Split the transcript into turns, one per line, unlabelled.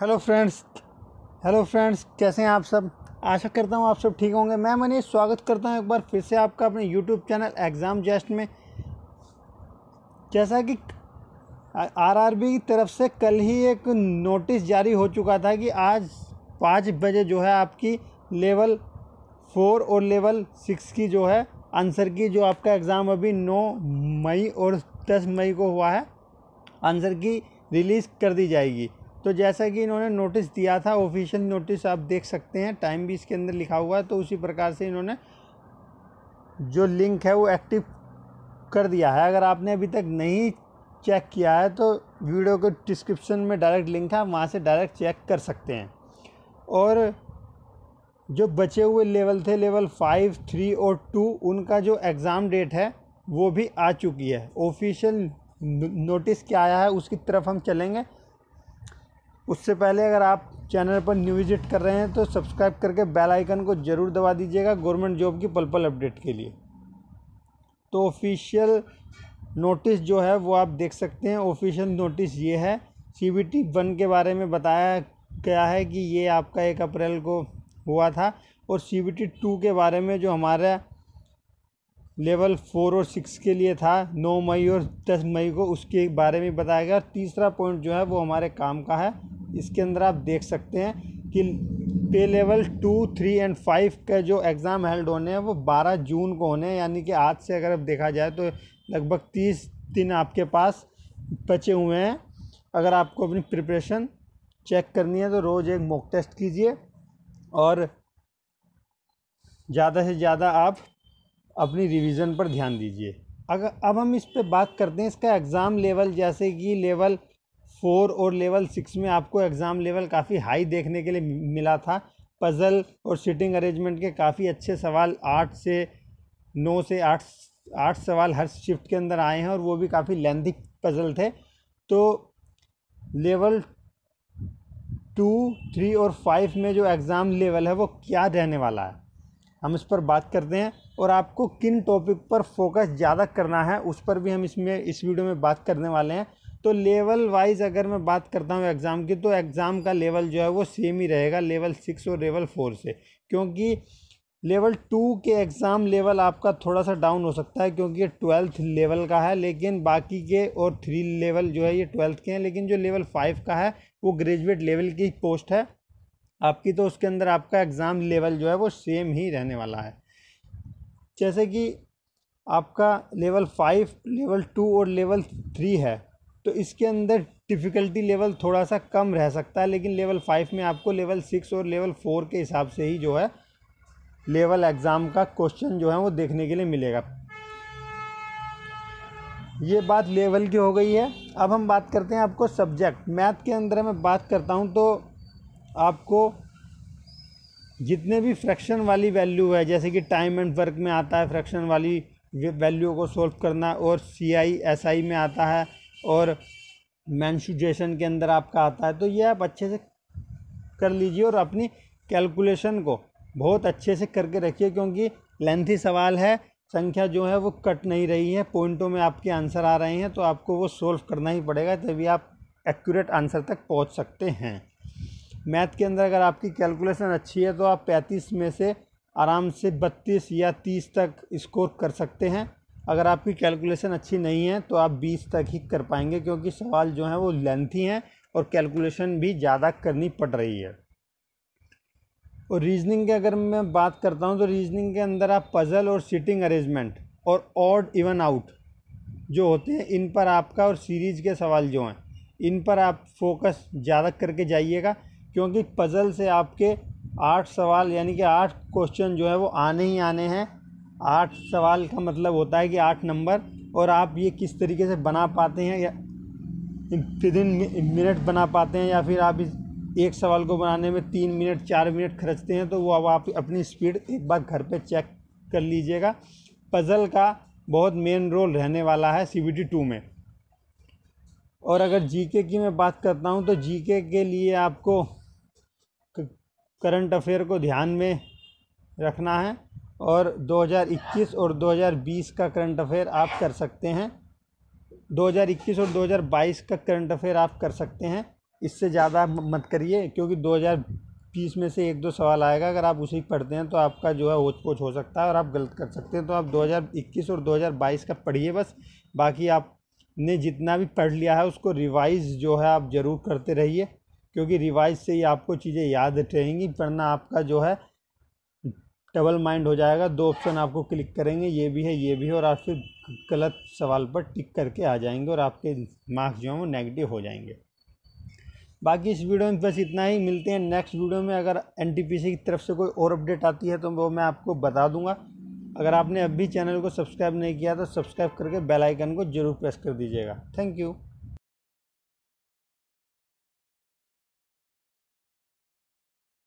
hello friends hello friends कैसे हैं आप सब आशा करता हूँ आप सब ठीक होंगे मैं मनीष स्वागत करता हूँ एक बार फिर से आपका अपने यूट्यूब चैनल एग्ज़ाम जस्ट में जैसा कि आरआरबी की तरफ से कल ही एक नोटिस जारी हो चुका था कि आज पाँच बजे जो है आपकी लेवल फोर और लेवल सिक्स की जो है आंसर की जो आपका एग्ज़ाम अभी नौ मई और दस मई को हुआ है आंसर की रिलीज़ कर दी जाएगी तो जैसा कि इन्होंने नोटिस दिया था ऑफिशियल नोटिस आप देख सकते हैं टाइम भी इसके अंदर लिखा हुआ है तो उसी प्रकार से इन्होंने जो लिंक है वो एक्टिव कर दिया है अगर आपने अभी तक नहीं चेक किया है तो वीडियो के डिस्क्रिप्शन में डायरेक्ट लिंक है वहाँ से डायरेक्ट चेक कर सकते हैं और जो बचे हुए लेवल थे लेवल फाइव थ्री और टू उनका जो एग्ज़ाम डेट है वो भी आ चुकी है ऑफिशियल नोटिस क्या आया है उसकी तरफ हम चलेंगे उससे पहले अगर आप चैनल पर न्यू विजिट कर रहे हैं तो सब्सक्राइब करके बेल आइकन को ज़रूर दबा दीजिएगा गवर्नमेंट जॉब की पल पल अपडेट के लिए तो ऑफिशियल नोटिस जो है वो आप देख सकते हैं ऑफिशियल नोटिस ये है सी बी टी वन के बारे में बताया गया है कि ये आपका एक अप्रैल को हुआ था और सी बी टी टू के बारे में जो हमारा लेवल फोर और सिक्स के लिए था नौ मई और दस मई को उसके बारे में बताया गया तीसरा पॉइंट जो है वो हमारे काम का है इसके अंदर आप देख सकते हैं कि पे level two three and five का जो एग्ज़ाम हेल्ड होने हैं वो बारह जून को होने हैं यानी कि आज से अगर आप देखा जाए तो लगभग तीस दिन आपके पास बचे हुए हैं अगर आपको अपनी प्रिपरेशन चेक करनी है तो रोज़ एक मॉक टेस्ट कीजिए और ज़्यादा से ज़्यादा आप अपनी रिवीजन पर ध्यान दीजिए अगर अब हम इस पर बात करते हैं इसका एग्ज़ाम लेवल जैसे कि लेवल फोर और लेवल सिक्स में आपको एग्ज़ाम लेवल काफ़ी हाई देखने के लिए मिला था पज़ल और सीटिंग अरेंजमेंट के काफ़ी अच्छे सवाल आठ से नौ से आठ आठ सवाल हर शिफ्ट के अंदर आए हैं और वो भी काफ़ी लेंथी पज़ल थे तो लेवल टू थ्री और फाइव में जो एग्ज़ाम लेवल है वो क्या रहने वाला है हम इस पर बात करते हैं और आपको किन टॉपिक पर फोकस ज़्यादा करना है उस पर भी हम इसमें इस वीडियो में बात करने वाले हैं तो लेवल वाइज अगर मैं बात करता हूँ एग्ज़ाम की तो एग्ज़ाम का लेवल जो है वो सेम ही रहेगा लेवल सिक्स और लेवल फोर से क्योंकि लेवल टू के एग्ज़ाम लेवल आपका थोड़ा सा डाउन हो सकता है क्योंकि ये ट्वेल्थ लेवल का है लेकिन बाकी के और थ्री लेवल जो है ये ट्वेल्थ के हैं लेकिन जो लेवल फाइव का है वो ग्रेजुएट लेवल की पोस्ट है आपकी तो उसके अंदर आपका एग्ज़ाम लेवल जो है वो सेम ही रहने वाला है जैसे कि आपका लेवल फाइव लेवल टू और लेवल थ्री है तो इसके अंदर डिफ़िकल्टी लेवल थोड़ा सा कम रह सकता है लेकिन लेवल फाइव में आपको लेवल सिक्स और लेवल फोर के हिसाब से ही जो है लेवल एग्ज़ाम का क्वेश्चन जो है वो देखने के लिए मिलेगा ये बात लेवल की हो गई है अब हम बात करते हैं आपको सब्जेक्ट मैथ के अंदर मैं बात करता हूँ तो आपको जितने भी फ्रैक्शन वाली वैल्यू है जैसे कि टाइम एंड वर्क में आता है फ्रैक्शन वाली वैल्यू को सॉल्व करना और सी आई एस आई में आता है और मैंशुजेशन के अंदर आपका आता है तो ये आप अच्छे से कर लीजिए और अपनी कैलकुलेशन को बहुत अच्छे से करके रखिए क्योंकि लेंथी सवाल है संख्या जो है वो कट नहीं रही है पॉइंटों में आपके आंसर आ रहे हैं तो आपको वो सोल्व करना ही पड़ेगा तभी आप एक्यूरेट आंसर तक पहुंच सकते हैं मैथ के अंदर अगर आपकी कैलकुलेशन अच्छी है तो आप पैंतीस में से आराम से बत्तीस या तीस तक स्कोर कर सकते हैं अगर आपकी कैलकुलेशन अच्छी नहीं है तो आप बीस तक ही कर पाएंगे क्योंकि सवाल जो हैं वो लेंथी हैं और कैलकुलेशन भी ज़्यादा करनी पड़ रही है और रीजनिंग की अगर मैं बात करता हूँ तो रीजनिंग के अंदर आप पज़ल और सिटिंग अरेंजमेंट और ऑड इवन आउट जो होते हैं इन पर आपका और सीरीज़ के सवाल जो हैं इन पर आप फोकस ज़्यादा करके जाइएगा क्योंकि पज़ल से आपके आठ सवाल यानी कि आठ क्वेश्चन जो है वो आने ही आने हैं आठ सवाल का मतलब होता है कि आठ नंबर और आप ये किस तरीके से बना पाते हैं या विदिन मिनट बना पाते हैं या फिर आप इस एक सवाल को बनाने में तीन मिनट चार मिनट खर्चते हैं तो वो अब आप अपनी स्पीड एक बार घर पे चेक कर लीजिएगा पज़ल का बहुत मेन रोल रहने वाला है सी बी टू में और अगर जीके की मैं बात करता हूँ तो जीके के लिए आपको करंट अफेयर को ध्यान में रखना है और 2021 और 2020 का करंट अफेयर आप कर सकते हैं 2021 और 2022 का करंट अफेयर आप कर सकते हैं इससे ज़्यादा मत करिए क्योंकि 2020 में से एक दो सवाल आएगा अगर आप उसी पढ़ते हैं तो आपका जो है ओच पोच हो सकता है और आप गलत कर सकते हैं तो आप 2021 और 2022 का पढ़िए बस बाकी आपने जितना भी पढ़ लिया है उसको रिवाइज़ जो है आप ज़रूर करते रहिए क्योंकि रिवाइज से ही आपको चीज़ें याद रहेंगी पढ़ना आपका जो है डबल माइंड हो जाएगा दो ऑप्शन आपको क्लिक करेंगे ये भी है ये भी है और आप फिर गलत सवाल पर टिक करके आ जाएंगे और आपके मार्क्स जो हैं वो नेगेटिव हो जाएंगे बाकी इस वीडियो में बस इतना ही मिलते हैं नेक्स्ट वीडियो में अगर एन की तरफ से कोई और अपडेट आती है तो वो मैं आपको बता दूंगा अगर आपने अब भी चैनल को सब्सक्राइब नहीं किया तो सब्सक्राइब करके बेल आइकन को जरूर प्रेस कर दीजिएगा थैंक यू